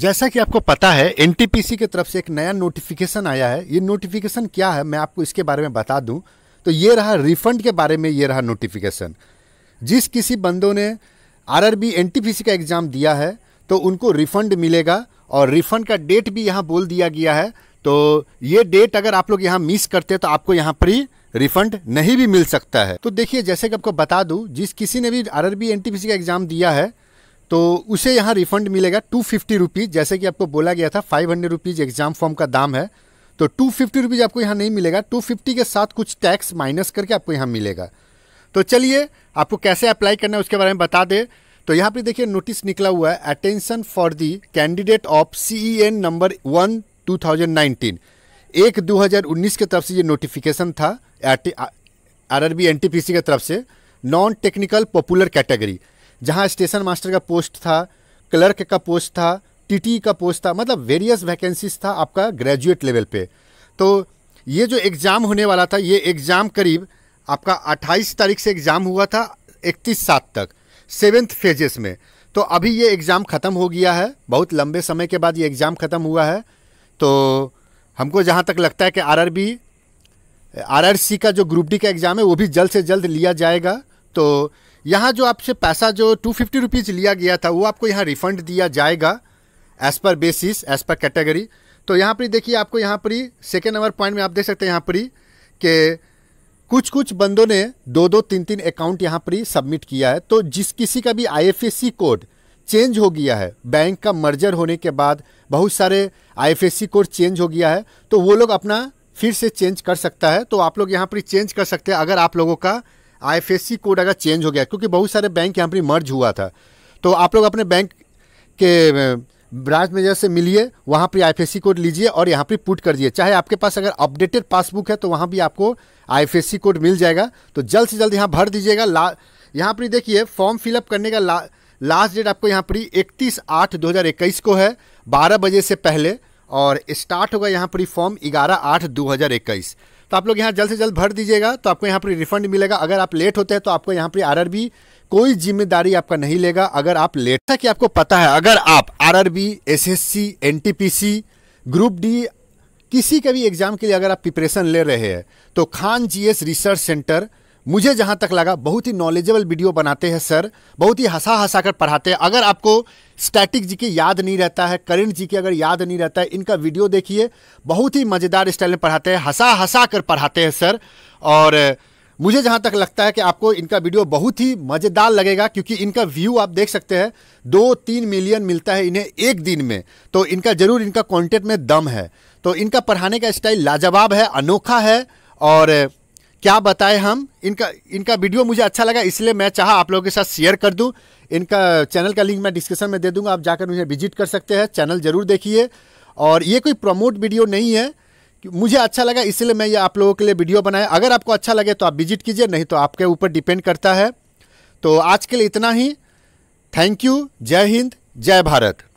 जैसा कि आपको पता है एनटीपीसी की तरफ से एक नया नोटिफिकेशन आया है ये नोटिफिकेशन क्या है मैं आपको इसके बारे में बता दूं तो ये रहा रिफंड के बारे में ये रहा नोटिफिकेशन जिस किसी बंदों ने आरआरबी एनटीपीसी का एग्ज़ाम दिया है तो उनको रिफंड मिलेगा और रिफंड का डेट भी यहाँ बोल दिया गया है तो ये डेट अगर आप लोग यहाँ मिस करते हैं तो आपको यहाँ पर ही रिफंड नहीं भी मिल सकता है तो देखिए जैसे कि आपको बता दूं जिस किसी ने भी आरआरबी एनटीपीसी का एग्ज़ाम दिया है तो उसे यहाँ रिफंड मिलेगा टू फिफ्टी रुपीज़ जैसे कि आपको बोला गया था five hundred rupees exam form का दाम है तो टू फिफ्टी रुपीज़ आपको यहाँ नहीं मिलेगा टू फिफ्टी के साथ कुछ टैक्स माइनस करके आपको यहाँ मिलेगा तो चलिए आपको कैसे अप्लाई करना है उसके बारे में बता दें तो यहाँ पर देखिए नोटिस निकला हुआ है attention for the candidate of C E N number one nineteen एक 2019 के तरफ से ये नोटिफिकेशन था आर पी एनटीपीसी की तरफ से नॉन टेक्निकल पॉपुलर कैटेगरी जहाँ स्टेशन मास्टर का पोस्ट था क्लर्क का पोस्ट था टीटी का पोस्ट था मतलब वेरियस वैकेंसीज था आपका ग्रेजुएट लेवल पे तो ये जो एग्ज़ाम होने वाला था ये एग्ज़ाम करीब आपका 28 तारीख से एग्ज़ाम हुआ था 31 सात तक सेवेंथ फेजेस में तो अभी ये एग्ज़ाम ख़त्म हो गया है बहुत लंबे समय के बाद ये एग्ज़ाम ख़त्म हुआ है तो हमको जहाँ तक लगता है कि आर आर का जो ग्रुप डी का एग्ज़ाम है वो भी जल्द से जल्द लिया जाएगा तो यहाँ जो आपसे पैसा जो टू फिफ्टी रुपीज़ लिया गया था वो आपको यहाँ रिफ़ंड दिया जाएगा as per basis as per category तो यहाँ पर देखिए आपको यहाँ पर ही सेकेंड नंबर पॉइंट में आप देख सकते हैं यहाँ पर ही कि कुछ कुछ बंदों ने दो दो तीन तीन अकाउंट यहाँ पर ही सबमिट किया है तो जिस किसी का भी आईएफएससी कोड चेंज हो गया है बैंक का मर्जर होने के बाद बहुत सारे आईएफएससी कोड चेंज हो गया है तो वो लोग अपना फिर से चेंज कर सकता है तो आप लोग यहाँ पर चेंज कर सकते हैं अगर आप लोगों का आईएफएससी कोड अगर चेंज हो गया क्योंकि बहुत सारे बैंक यहाँ पर मर्ज हुआ था तो आप लोग अपने बैंक के ब्रांच मैनेजर से मिलिए वहाँ पर आईएफएससी कोड लीजिए और यहाँ पर पुट कर दिए चाहे आपके पास अगर अपडेटेड पासबुक है तो वहाँ भी आपको आईएफएससी कोड मिल जाएगा तो जल्द से जल्द यहाँ भर दीजिएगा ला यहाँ पर देखिए फॉर्म फिलअप करने का ला लास्ट डेट आपको यहाँ पर इकतीस आठ दो हज़ार इक्कीस को है बारह बजे से पहले और स्टार्ट होगा यहाँ पर फॉर्म ग्यारह आठ दो हज़ार इक्कीस तो आप लोग यहाँ जल्द से जल्द भर दीजिएगा तो आपको यहाँ पर रिफंड मिलेगा अगर आप लेट होते हैं तो आपको यहाँ पर आर कोई जिम्मेदारी आपका नहीं लेगा अगर आप लेट था कि आपको पता है अगर आप R R B S S C N T P C group D किसी का भी एग्ज़ाम के लिए अगर आप प्रिपरेशन ले रहे हैं तो Khan G S research centre मुझे जहाँ तक लगा बहुत ही नॉलेजेबल वीडियो बनाते हैं सर बहुत ही हंसा हंसा कर पढ़ाते हैं अगर आपको स्टैटिक जी की याद नहीं रहता है करंट जी की अगर याद नहीं रहता है इनका वीडियो देखिए बहुत ही मज़ेदार स्टाइल में पढ़ाते हैं हंसा हंसा कर पढ़ाते हैं सर और मुझे जहाँ तक लगता है कि आपको इनका वीडियो बहुत ही मज़ेदार लगेगा क्योंकि इनका व्यू आप देख सकते हैं दो तीन मिलियन मिलता है इन्हें एक दिन में तो इनका ज़रूर इनका कॉन्टेंट में दम है तो इनका पढ़ाने का स्टाइल लाजवाब है अनोखा है और क्या बताएं हम इनका इनका वीडियो मुझे अच्छा लगा इसलिए मैं चाहा आप लोगों के साथ शेयर कर दूं इनका चैनल का लिंक मैं डिस्क्रिप्शन में दे दूंगा आप जाकर मुझे विजिट कर सकते हैं चैनल ज़रूर देखिए और ये कोई प्रमोट वीडियो नहीं है मुझे अच्छा लगा इसलिए मैं ये आप लोगों के लिए वीडियो बनाया अगर आपको अच्छा लगे तो आप विजिट कीजिए नहीं तो आपके ऊपर डिपेंड करता है तो आज के लिए इतना ही थैंक यू जय हिंद जय भारत